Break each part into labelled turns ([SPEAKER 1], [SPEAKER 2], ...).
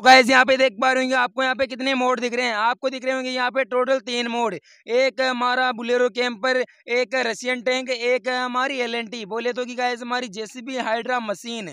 [SPEAKER 1] तो गैस यहाँ पे देख पा रहे होंगे आपको यहाँ पे कितने मोड़ दिख रहे हैं आपको दिख रहे होंगे यहाँ पे टोटल तीन मोड़ एक हमारा बुलेरो कैंपर एक रशियन टैंक एक हमारी एल बोले तो कि गैस हमारी जेसीबी हाइड्रा मशीन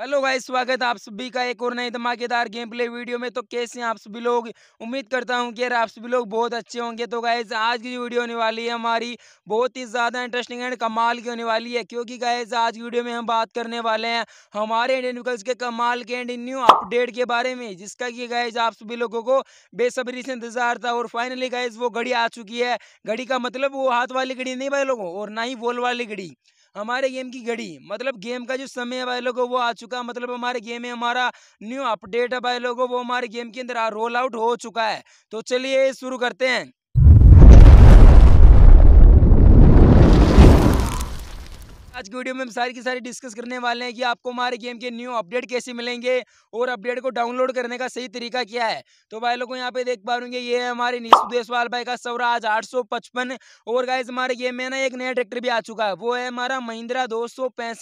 [SPEAKER 1] हेलो भाई स्वागत आप सभी का एक और नए धमाकेदार गेम प्ले वीडियो में तो कैसे हैं आप सभी लोग उम्मीद करता हूं कि यार आप सभी लोग बहुत अच्छे होंगे तो गाइज आज की वीडियो होने वाली है हमारी बहुत ही ज़्यादा इंटरेस्टिंग एंड कमाल की होने वाली है क्योंकि गायज आज की वीडियो में हम बात करने वाले हैं हमारे इंडियन व्हीकल्स के कमाल के एंड न्यू अपडेट के बारे में जिसका कि गाइज आप सभी लोगों को बेसब्री से इंतजार था और फाइनली गाइज वो घड़ी आ चुकी है घड़ी का मतलब वो हाथ वाली घड़ी नहीं भाई लोगों और ना ही वोल वाली घड़ी हमारे गेम की घड़ी मतलब गेम का जो समय है भाई लोगों वो आ चुका मतलब हमारे गेम में हमारा न्यू अपडेट है भाई लोगों वो हमारे गेम के अंदर रोल आउट हो चुका है तो चलिए शुरू करते हैं आज की वीडियो में हम सारी की सारी डिस्कस करने वाले हैं कि आपको हमारे गेम के न्यू अपडेट कैसे मिलेंगे और अपडेट को डाउनलोड करने का सही तरीका क्या है तो भाई लोगों यहाँ पे देख पा रूंगे ये है हमारे निशु देशवाल भाई का आठ सौ पचपन और गाइज हमारे गेम में ना एक नया ट्रैक्टर भी आ चुका है वो है हमारा महिंद्रा दो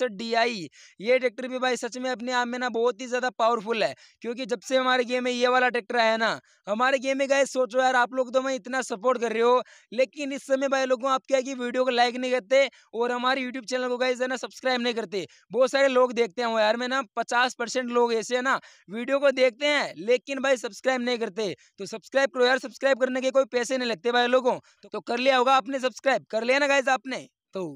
[SPEAKER 1] डीआई ये ट्रैक्टर भी भाई सच में अपने आप में ना बहुत ही ज़्यादा पावरफुल है क्योंकि जब से हमारे गेम में ये वाला ट्रैक्टर आया ना हमारे गेम में गाइज सोचो यार आप लोग तो मैं इतना सपोर्ट कर रहे हो लेकिन इस समय भाई लोगों आप क्या वीडियो को लाइक नहीं करते और हमारे यूट्यूब चैनल को गाइज है ना सब्सक्राइब नहीं करते बहुत सारे लोग देखते हैं यार में ना पचास परसेंट लोग ऐसे है ना वीडियो को देखते हैं लेकिन भाई सब्सक्राइब नहीं करते तो सब्सक्राइब करो यार सब्सक्राइब करने के कोई पैसे नहीं लगते भाई लोगों तो कर लिया होगा आपने सब्सक्राइब कर लिया ना गाइज आपने तो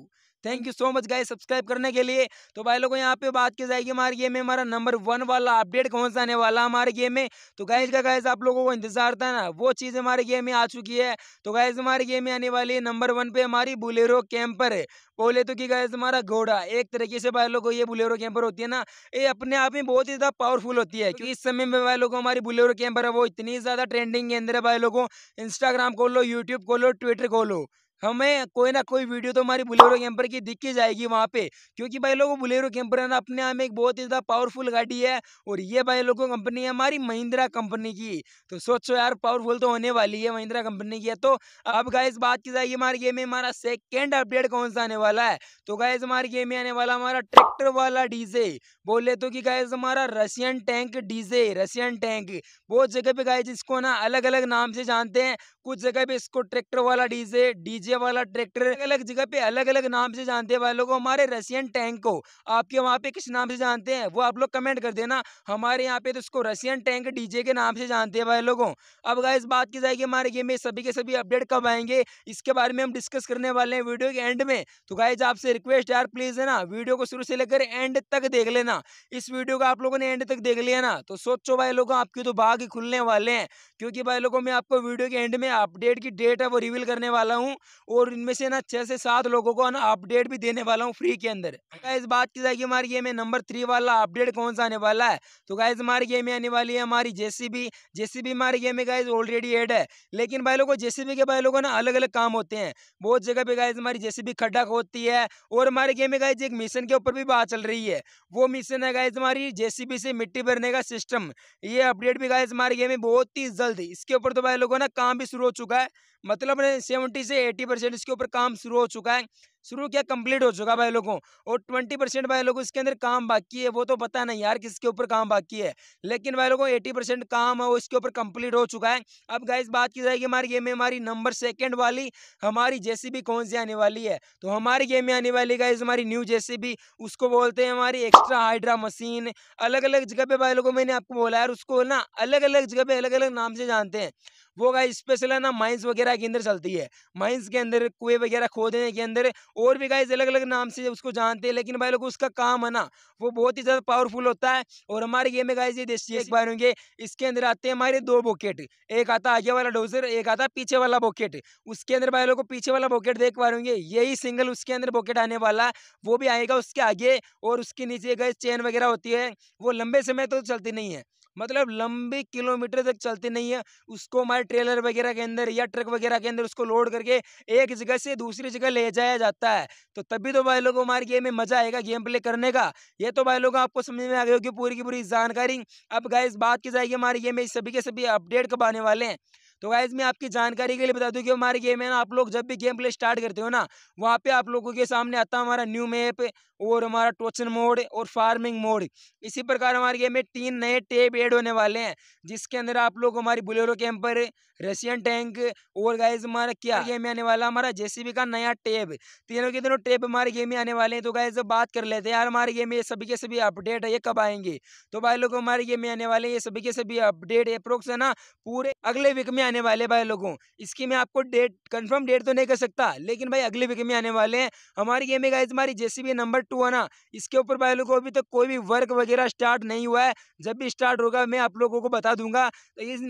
[SPEAKER 1] thank you so much guys subscribe करने के लिए तो भाई लोगों यहाँ पे बात की जाएगी हमारे गेम में हमारा नंबर वन वाला अपडेट कौन सा आने वाला हमारे गेम में तो गाइस का गाइस आप लोगों को इंतजार था ना वो चीज़ हमारे गेम में आ चुकी है तो गाइस हमारे गेम में आने वाली है नंबर वन पे हमारी बुलेरो कैंपर बोले तो कि गाइस हमारा घोड़ा एक तरीके से भाई लोगों ये बुलेरो कैंपर होती है ना ये अपने आप में बहुत ही ज़्यादा पावरफुल होती है क्योंकि इस समय में भाई लोगों हमारी बुलेरो कैंपर है वो इतनी ज़्यादा ट्रेंडिंग के अंदर है भाई लोगों इंस्टाग्राम खोलो यूट्यूब खोलो ट्विटर खोलो हमें कोई ना कोई वीडियो तो हमारी बुलेरो कैंपर की दिख ही जाएगी वहाँ पे क्योंकि भाई लोगों बुलेरो कैंपर है ना अपने आप में एक बहुत ही ज़्यादा पावरफुल गाड़ी है और ये भाई लोगों कंपनी है हमारी महिंद्रा कंपनी की तो सोचो यार पावरफुल तो होने वाली है महिंद्रा कंपनी की है तो अब गाइज बात की जाएगी हमारे गेम में हमारा सेकेंड अपडेट कौन सा आने वाला है तो गाइज हमारे गेम में आने वाला हमारा ट्रैक्टर वाला डीजे बोले तो कि गाइज हमारा रशियन टैंक डीजे रशियन टैंक बहुत जगह पे गाइज इसको ना अलग अलग नाम से जानते हैं कुछ जगह पे इसको ट्रैक्टर वाला डीजे डीजे वाला ट्रैक्टर अलग अलग जगह पे अलग अलग नाम से जानते हैं वाले लोग हमारे रशियन टैंक को आपके वहाँ पे किस नाम से जानते हैं वो आप लोग कमेंट कर देना हमारे यहाँ पे तो इसको रशियन टैंक डीजे के नाम से जानते हैं वाले लोगों अब इस बात की जाएगी हमारे गेम में सभी के सभी अपडेट कब आएंगे इसके बारे में हम डिस्कस करने वाले हैं वीडियो के एंड में तो गाइज आपसे रिक्वेस्ट यार प्लीज़ है ना वीडियो को शुरू से लेकर एंड तक देख लेना इस वीडियो को आप लोगों ने एंड तक देख लिया ना तो सोचो भाई लोगों आपके तो भाग खुलने वाले हैं क्योंकि भाई लोगों में आपको वीडियो के एंड में अपडेट की डेट है वो रिवील करने वाला हूँ और इनमें से ना छः से सात लोगों को ना अपडेट भी देने वाला हूँ फ्री के अंदर इस बात की जाएगी हमारे गेम में नंबर थ्री वाला अपडेट कौन सा आने वाला है तो गाइज हमारे गेम में आने वाली है हमारी जेसीबी जेसीबी हमारे गेम में गाइज ऑलरेडी एड है लेकिन भाई लोगों जेसीबी के भाई लोगों ना अलग अलग काम होते हैं बहुत जगह पे गाइज हमारी जेसीबी खड्डा खोदती है और हमारे गेम में गाइज एक मिशन के ऊपर भी बात चल रही है वो मिशन है गाइज हमारी जेसीबी से मिट्टी भरने का सिस्टम ये अपडेट भी गाइज हमारे गेम में बहुत ही जल्द इसके ऊपर तो भाई लोगों ना काम भी शुरू हो चुका है मतलब सेवेंटी से एटी परसेंट इसके ऊपर काम शुरू हो चुका है शुरू किया कंप्लीट हो चुका भाई लोगों और ट्वेंटी परसेंट भाई लोगों इसके अंदर काम बाकी है वो तो पता नहीं यार किसके ऊपर काम बाकी है लेकिन भाई लोगों एटी परसेंट काम है वो इसके ऊपर कंप्लीट हो चुका है अब गाइज बात की जाएगी हमारी गेम में हमारी नंबर सेकेंड वाली हमारी जेसीबी कौन सी आने वाली है तो हमारी गेम में आने वाली गाइज हमारी न्यू जेसीबी उसको बोलते हैं हमारी एक्स्ट्रा हाइड्रा मशीन अलग अलग जगह पे भाई लोगों मैंने आपको बोला यार उसको ना अलग अलग जगह पे अलग अलग नाम से जानते हैं वो गाइज स्पेशल है ना माइंस वगैरह वगैरह के अंदर चलती है माइंस के अंदर कुएं वगैरह खोदने के अंदर और भी गाइज अलग अलग नाम से उसको जानते हैं लेकिन भाई लोग उसका काम है ना वो बहुत ही ज़्यादा पावरफुल होता है और हमारे गेम में गाइज ये देसी एक बार होंगे इसके अंदर आते हैं हमारे दो बॉकेट एक आता आगे वाला डोजर एक आता पीछे वाला बॉकेट उसके अंदर भाई लोग पीछे वाला बॉकेट देख पा रहे यही सिंगल उसके अंदर बॉकेट आने वाला वो भी आएगा उसके आगे और उसके नीचे गए चेन वगैरह होती है वो लंबे समय तो चलती नहीं है मतलब लंबे किलोमीटर तक चलते नहीं है उसको हमारे ट्रेलर वगैरह के अंदर या ट्रक वगैरह के अंदर उसको लोड करके एक जगह से दूसरी जगह ले जाया जाता है तो तभी तो भाई लोगों हमारे गेम में मजा आएगा गेम प्ले करने का ये तो भाई लोग आपको समझ में आ गए होगी पूरी की पूरी जानकारी अब गाय बात की जाएगी हमारे गेम में सभी के सभी अपडेट कब आने वाले हैं तो गाइज मैं आपकी जानकारी के लिए बता दूँ कि हमारे गेम है ना आप लोग जब भी गेम प्ले स्टार्ट करते हो ना वहाँ पे आप लोगों के सामने आता हमारा न्यू मैप और हमारा टोचन मोड और फार्मिंग मोड इसी प्रकार हमारे गेम में तीन नए टेप एड होने वाले हैं जिसके अंदर आप लोग हमारी बुलेरो कैंपर रशियन टैंक और गाइज हमारा क्या गेम आने वाला हमारा जेसीबी का नया टेप तीनों के तीनों टेप हमारे गेम में आने वाले हैं तो गाइज बात कर लेते हैं यार हमारे गेम में ये सभी के सभी अपडेट है ये कब आएंगे तो भाई लोग हमारे गेम में आने वाले ये सभी के सभी अपडेट अप्रोक्स है ना पूरे अगले वीक में आने वाले भाई लोगों इसकी मैं आपको डेट कंफर्म डेट तो नहीं कर सकता लेकिन भाई अगले वीक में आने वाले हैं हमारी गेम है हमारी जैसी भी नंबर टू है ना इसके ऊपर भाई लोगों अभी तक तो कोई भी वर्क वगैरह स्टार्ट नहीं हुआ है जब भी स्टार्ट होगा मैं आप लोगों को बता दूंगा तो इस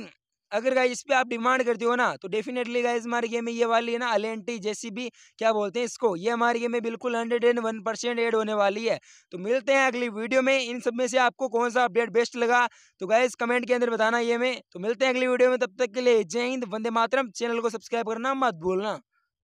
[SPEAKER 1] अगर गाइज इस पर आप डिमांड करते हो ना तो डेफिनेटली गाइज हमारे गेम में ये वाली है ना अलेंटी जैसी भी क्या बोलते हैं इसको ये हमारे गेम में बिल्कुल hundred and one percent add होने वाली है तो मिलते हैं अगली वीडियो में इन सब में से आपको कौन सा अपडेट बेस्ट लगा तो गाइज कमेंट के अंदर बताना ये में तो मिलते हैं अगली वीडियो में तब तक के लिए जय हिंद वंदे मातरम चैनल को सब्सक्राइब करना मत भूलना